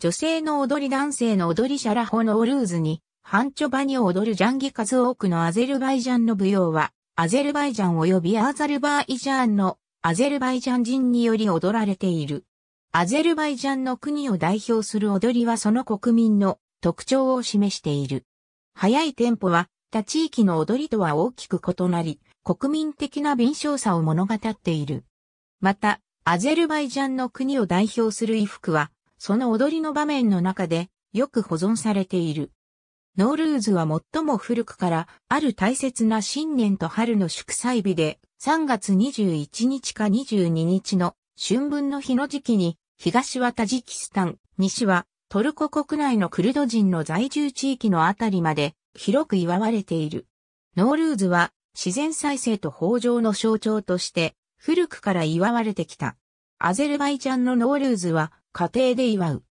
女性の踊り男性の踊りシャラホのオルーズに、ハンチョバニを踊るジャンギ数多くのアゼルバイジャンの舞踊は、アゼルバイジャン及びアーザルバイジャンのアゼルバイジャン人により踊られている。アゼルバイジャンの国を代表する踊りはその国民の特徴を示している。早いテンポは、他地域の踊りとは大きく異なり、国民的な敏捷さを物語っている。また、アゼルバイジャンの国を代表する衣服は、その踊りの場面の中でよく保存されている。ノールーズは最も古くからある大切な新年と春の祝祭日で3月21日か22日の春分の日の時期に東はタジキスタン、西はトルコ国内のクルド人の在住地域のあたりまで広く祝われている。ノールーズは自然再生と豊穣の象徴として古くから祝われてきた。アゼルバイジャンのノールーズは家庭で祝う。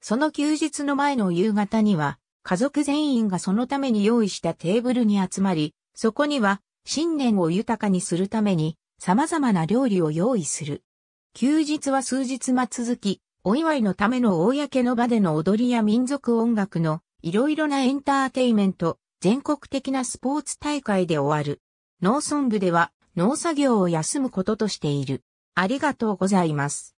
その休日の前の夕方には、家族全員がそのために用意したテーブルに集まり、そこには、新年を豊かにするために、様々な料理を用意する。休日は数日間続き、お祝いのための公の場での踊りや民族音楽の、いろいろなエンターテイメント、全国的なスポーツ大会で終わる。農村部では農作業を休むこととしている。ありがとうございます。